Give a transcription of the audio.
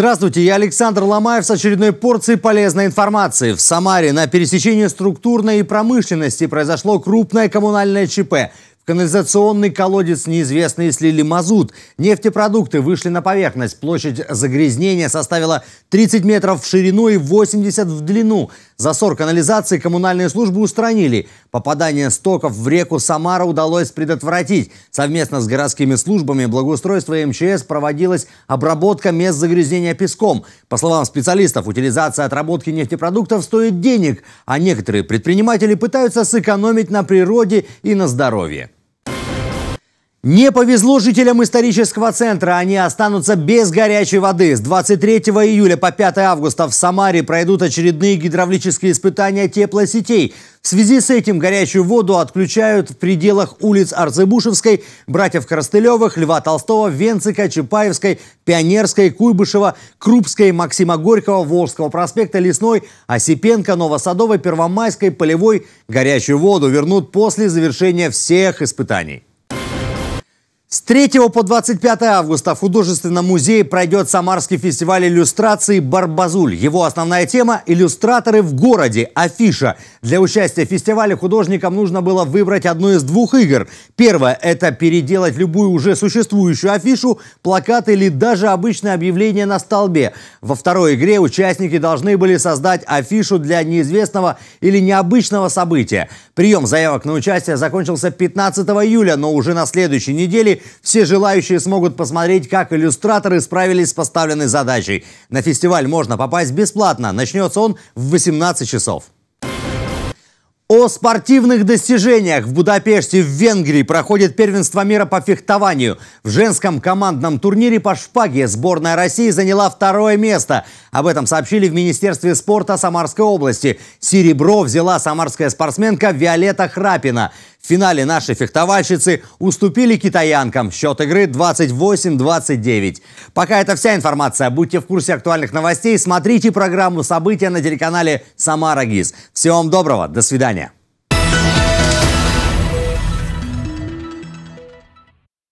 Здравствуйте, я Александр Ломаев с очередной порцией полезной информации. В Самаре на пересечении структурной и промышленности произошло крупное коммунальное ЧП. В канализационный колодец неизвестные слили мазут. Нефтепродукты вышли на поверхность. Площадь загрязнения составила 30 метров в ширину и 80 в длину. Засор канализации коммунальные службы устранили. Попадание стоков в реку Самара удалось предотвратить. Совместно с городскими службами благоустройства и МЧС проводилась обработка мест загрязнения песком. По словам специалистов, утилизация отработки нефтепродуктов стоит денег, а некоторые предприниматели пытаются сэкономить на природе и на здоровье. Не повезло жителям исторического центра. Они останутся без горячей воды. С 23 июля по 5 августа в Самаре пройдут очередные гидравлические испытания теплосетей. В связи с этим горячую воду отключают в пределах улиц Арзыбушевской, братьев Коростылевых, Льва Толстого, Венцика, Чапаевской, Пионерской, Куйбышева, Крупской, Максима Горького, Волжского проспекта, Лесной, Осипенко, Новосадовой, Первомайской, Полевой. Горячую воду вернут после завершения всех испытаний. С 3 по 25 августа в художественном музее пройдет Самарский фестиваль иллюстрации «Барбазуль». Его основная тема – иллюстраторы в городе, афиша. Для участия в фестивале художникам нужно было выбрать одну из двух игр. Первое – это переделать любую уже существующую афишу, плакат или даже обычное объявление на столбе. Во второй игре участники должны были создать афишу для неизвестного или необычного события. Прием заявок на участие закончился 15 июля, но уже на следующей неделе все желающие смогут посмотреть, как иллюстраторы справились с поставленной задачей. На фестиваль можно попасть бесплатно. Начнется он в 18 часов. О спортивных достижениях в Будапеште в Венгрии проходит первенство мира по фехтованию. В женском командном турнире по шпаге сборная России заняла второе место. Об этом сообщили в Министерстве спорта Самарской области. Серебро взяла самарская спортсменка Виолетта Храпина. В финале наши фехтовальщицы уступили китаянкам. Счет игры 28-29. Пока это вся информация. Будьте в курсе актуальных новостей. Смотрите программу «События» на телеканале «Самара ГИС». Всего вам доброго. До свидания.